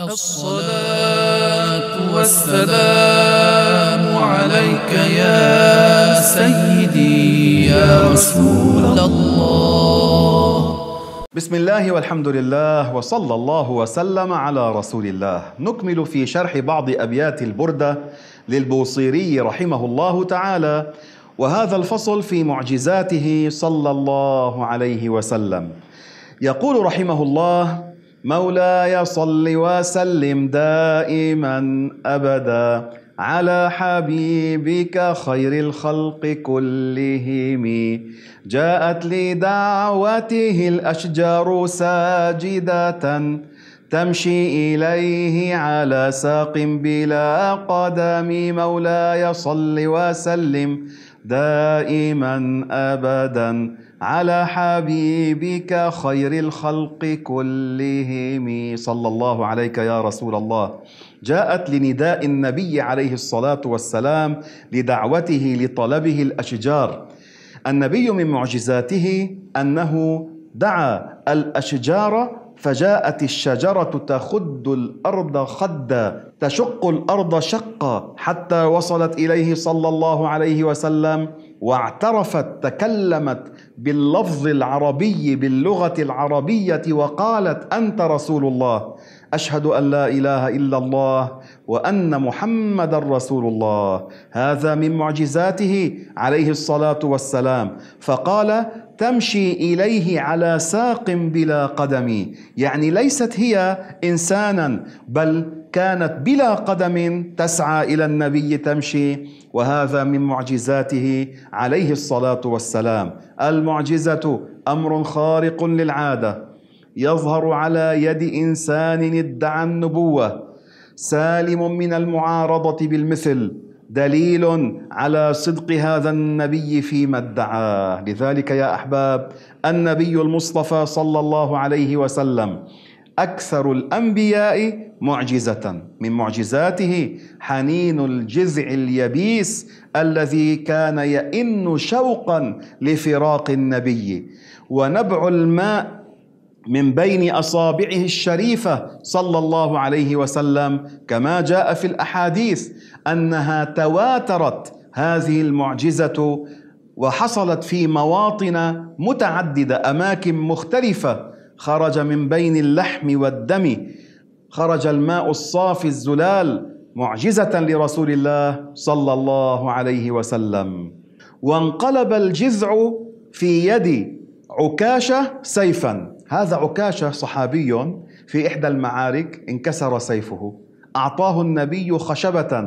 الصلاة والسلام عليك يا سيدي يا رسول الله بسم الله والحمد لله وصلى الله وسلم على رسول الله نكمل في شرح بعض أبيات البردة للبوصيري رحمه الله تعالى وهذا الفصل في معجزاته صلى الله عليه وسلم يقول رحمه الله مولاي صل وسلم دائما أبدا على حبيبك خير الخلق كلهم جاءت لدعوته الأشجار ساجدة تمشي إليه على ساق بلا قدم مولاي صل وسلم دائما أبدا على حبيبك خير الخلق كلهم صلى الله عليك يا رسول الله جاءت لنداء النبي عليه الصلاه والسلام لدعوته لطلبه الاشجار النبي من معجزاته انه دعا الاشجار فجاءت الشجرة تخد الأرض خدا تشق الأرض شقا حتى وصلت إليه صلى الله عليه وسلم واعترفت تكلمت باللفظ العربي باللغه العربيه وقالت انت رسول الله اشهد ان لا اله الا الله وان محمدا رسول الله هذا من معجزاته عليه الصلاه والسلام فقال تمشي اليه على ساق بلا قدم يعني ليست هي انسانا بل كانت بلا قدم تسعى الى النبي تمشي وهذا من معجزاته عليه الصلاه والسلام المعجزه امر خارق للعاده يظهر على يد انسان ادعى النبوه سالم من المعارضه بالمثل دليل على صدق هذا النبي فيما ادعاه لذلك يا احباب النبي المصطفى صلى الله عليه وسلم اكثر الانبياء معجزة من معجزاته حنين الجذع اليبيس الذي كان يئن شوقا لفراق النبي ونبع الماء من بين اصابعه الشريفه صلى الله عليه وسلم كما جاء في الاحاديث انها تواترت هذه المعجزه وحصلت في مواطن متعدده اماكن مختلفه خرج من بين اللحم والدم خرج الماء الصافي الزلال معجزة لرسول الله صلى الله عليه وسلم وانقلب الجذع في يد عكاشة سيفا هذا عكاشة صحابي في إحدى المعارك انكسر سيفه أعطاه النبي خشبة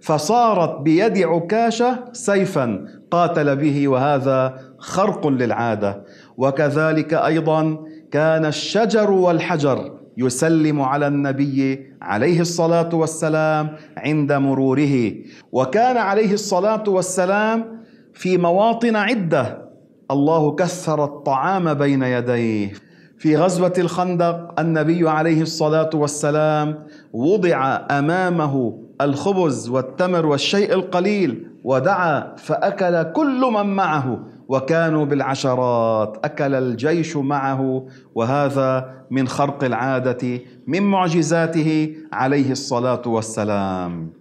فصارت بيد عكاشة سيفا قاتل به وهذا خرق للعادة وكذلك أيضا كان الشجر والحجر يسلم على النبي عليه الصلاه والسلام عند مروره وكان عليه الصلاه والسلام في مواطن عده الله كثر الطعام بين يديه في غزوه الخندق النبي عليه الصلاه والسلام وضع امامه الخبز والتمر والشيء القليل ودعا فاكل كل من معه وكانوا بالعشرات اكل الجيش معه وهذا من خرق العاده من معجزاته عليه الصلاه والسلام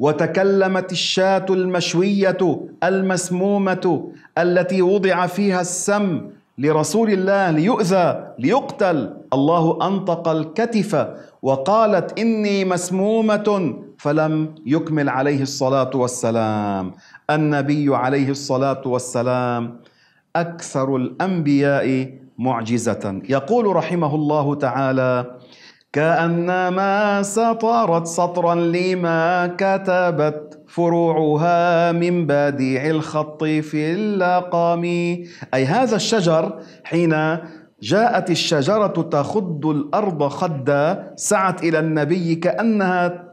وتكلمت الشاة المشوية المسمومة التي وضع فيها السم لرسول الله ليؤذى ليقتل الله أنطق الكتف وقالت إني مسمومة فلم يكمل عليه الصلاة والسلام النبي عليه الصلاة والسلام أكثر الأنبياء معجزة يقول رحمه الله تعالى كأنما سطرت سطرا لما كتبت فروعها من بديع الخط في اللقام أي هذا الشجر حين جاءت الشجرة تخد الأرض خدا سعت إلى النبي كأنها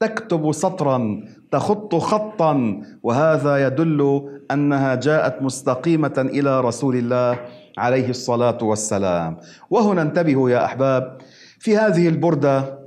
تكتب سطرا تخط خطا وهذا يدل انها جاءت مستقيمه الى رسول الله عليه الصلاه والسلام وهنا انتبهوا يا احباب في هذه البرده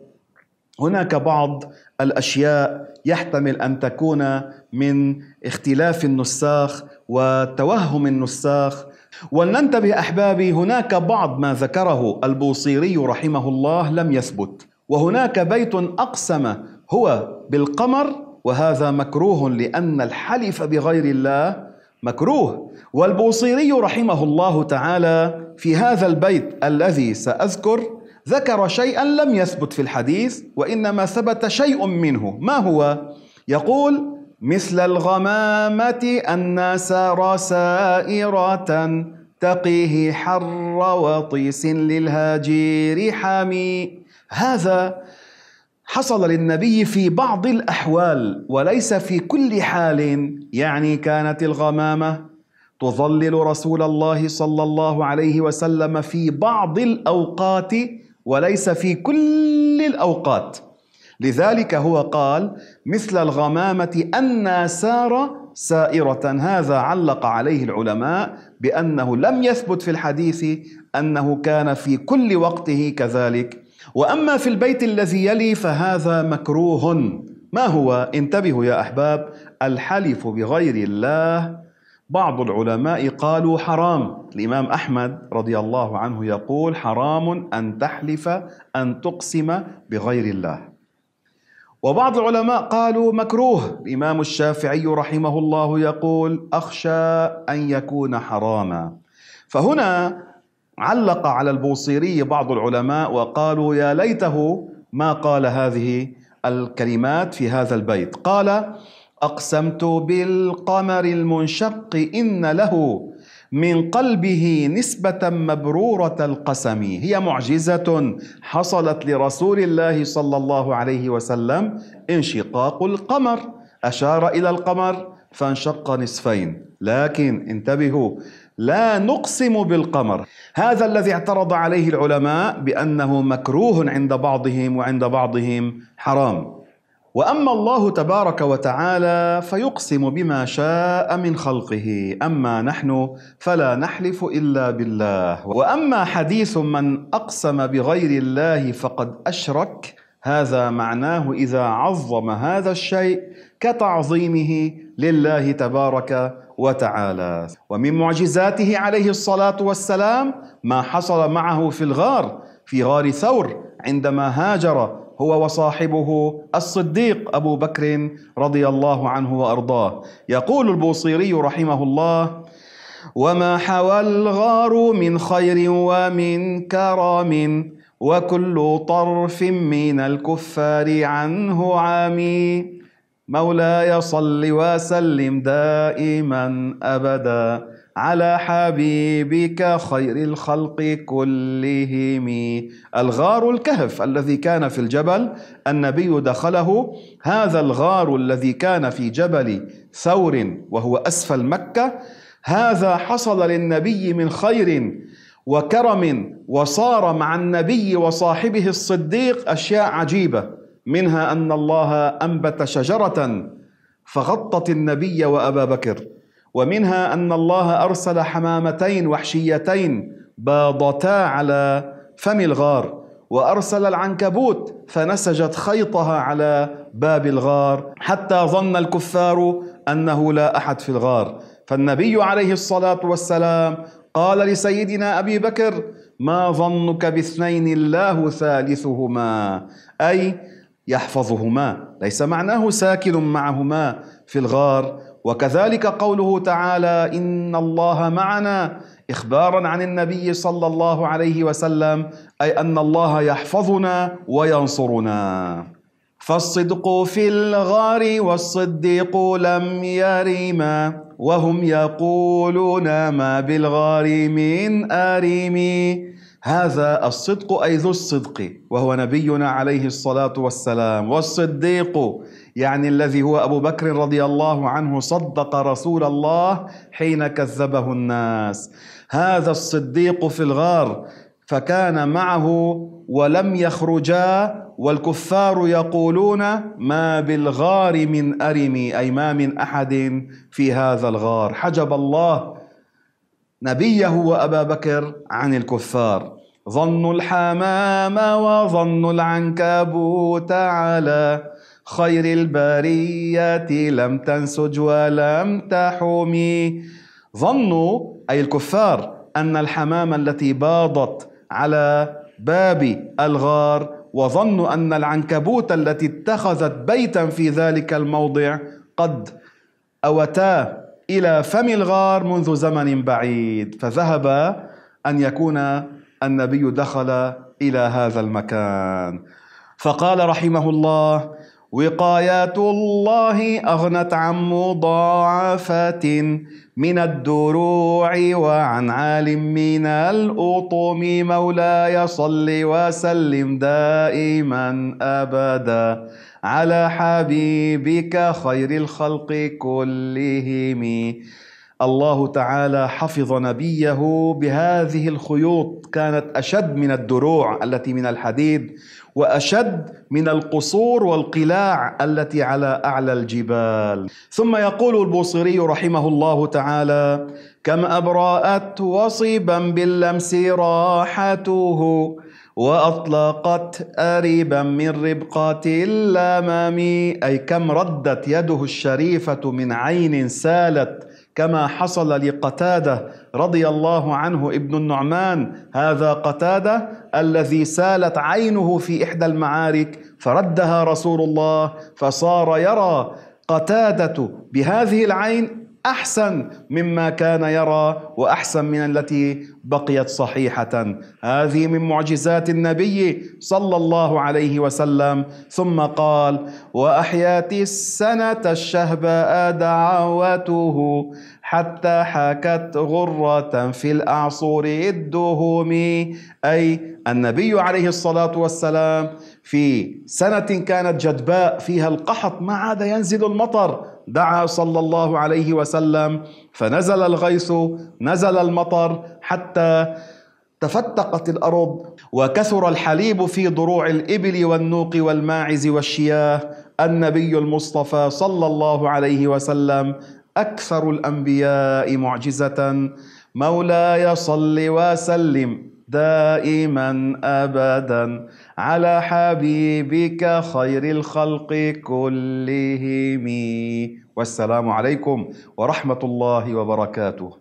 هناك بعض الاشياء يحتمل ان تكون من اختلاف النساخ وتوهم النساخ ولننتبه احبابي هناك بعض ما ذكره البوصيري رحمه الله لم يثبت وهناك بيت اقسم هو بالقمر وهذا مكروه لأن الحلف بغير الله مكروه والبوصيري رحمه الله تعالى في هذا البيت الذي سأذكر ذكر شيئا لم يثبت في الحديث وإنما ثبت شيء منه ما هو؟ يقول مثل الغمامة أن سار سائرة تقيه حر وطيس للهاجير حامي هذا حصل للنبي في بعض الاحوال وليس في كل حال يعني كانت الغمامه تظلل رسول الله صلى الله عليه وسلم في بعض الاوقات وليس في كل الاوقات لذلك هو قال مثل الغمامه ان سار سائره هذا علق عليه العلماء بانه لم يثبت في الحديث انه كان في كل وقته كذلك واما في البيت الذي يلي فهذا مكروه ما هو انتبهوا يا احباب الحلف بغير الله بعض العلماء قالوا حرام الامام احمد رضي الله عنه يقول حرام ان تحلف ان تقسم بغير الله وبعض العلماء قالوا مكروه الامام الشافعي رحمه الله يقول اخشى ان يكون حراما فهنا علق على البوصيري بعض العلماء وقالوا يا ليته ما قال هذه الكلمات في هذا البيت قال اقسمت بالقمر المنشق ان له من قلبه نسبة مبرورة القسم هي معجزة حصلت لرسول الله صلى الله عليه وسلم انشقاق القمر أشار إلى القمر فانشق نصفين لكن انتبهوا لا نقسم بالقمر هذا الذي اعترض عليه العلماء بانه مكروه عند بعضهم وعند بعضهم حرام واما الله تبارك وتعالى فيقسم بما شاء من خلقه اما نحن فلا نحلف الا بالله واما حديث من اقسم بغير الله فقد اشرك هذا معناه اذا عظم هذا الشيء كتعظيمه لله تبارك وتعالى ومن معجزاته عليه الصلاة والسلام ما حصل معه في الغار في غار ثور عندما هاجر هو وصاحبه الصديق أبو بكر رضي الله عنه وأرضاه يقول البوصيري رحمه الله وما حوى الغار من خير ومن كرم وكل طرف من الكفار عنه عامي مولاي صل وسلم دائما أبدا على حبيبك خير الخلق كلهم الغار الكهف الذي كان في الجبل النبي دخله هذا الغار الذي كان في جبل ثور وهو أسفل مكة هذا حصل للنبي من خير وكرم وصار مع النبي وصاحبه الصديق أشياء عجيبة منها أن الله أنبت شجرة فغطت النبي وأبا بكر ومنها أن الله أرسل حمامتين وحشيتين باضتا على فم الغار وأرسل العنكبوت فنسجت خيطها على باب الغار حتى ظن الكفار أنه لا أحد في الغار فالنبي عليه الصلاة والسلام قال لسيدنا أبي بكر ما ظنك باثنين الله ثالثهما أي يحفظهما ليس معناه ساكن معهما في الغار وكذلك قوله تعالى ان الله معنا اخبارا عن النبي صلى الله عليه وسلم اي ان الله يحفظنا وينصرنا فالصدق في الغار والصديق لم يرما وهم يقولون ما بالغار من اريمي هذا الصدق أي ذو الصدق وهو نبينا عليه الصلاة والسلام والصديق يعني الذي هو أبو بكر رضي الله عنه صدق رسول الله حين كذبه الناس هذا الصديق في الغار فكان معه ولم يخرجا والكفار يقولون ما بالغار من أرم أي ما من أحد في هذا الغار حجب الله نبيه وأبا بكر عن الكفار ظنوا الحمام وظنوا العنكبوت على خير البرية لم تنسج ولم تحومي ظنوا أي الكفار أن الحمام التي باضت على باب الغار وظنوا أن العنكبوت التي اتخذت بيتا في ذلك الموضع قد أوتا إلى فم الغار منذ زمن بعيد فذهب أن يكون النبي دخل إلى هذا المكان فقال رحمه الله وقايات الله أغنت عن مضاعفة من الدروع وعن عال من الأطم مولاي صل وسلم دائما أبدا على حبيبك خير الخلق كلهم الله تعالى حفظ نبيه بهذه الخيوط كانت أشد من الدروع التي من الحديد واشد من القصور والقلاع التي على اعلى الجبال ثم يقول البوصيري رحمه الله تعالى كم ابرات وصبا باللمس راحته وأطلقت أريبا من ربقات اللمام أي كم ردت يده الشريفة من عين سالت كما حصل لقتاده رضي الله عنه ابن النعمان هذا قتاده الذي سالت عينه في احدى المعارك فردها رسول الله فصار يرى قتاده بهذه العين احسن مما كان يرى واحسن من التي بقيت صحيحه هذه من معجزات النبي صلى الله عليه وسلم ثم قال واحياتي السنه الشهباء دعوته حتى حكت غرة في الأعصور الدهوم أي النبي عليه الصلاة والسلام في سنة كانت جدباء فيها القحط ما عاد ينزل المطر دعا صلى الله عليه وسلم فنزل الغيث نزل المطر حتى تفتقت الارض وكثر الحليب في ضروع الابل والنوق والماعز والشياه النبي المصطفى صلى الله عليه وسلم أكثر الأنبياء معجزة مولاي صل وسلم دائما ابدا على حبيبك خير الخلق كلهم والسلام عليكم ورحمه الله وبركاته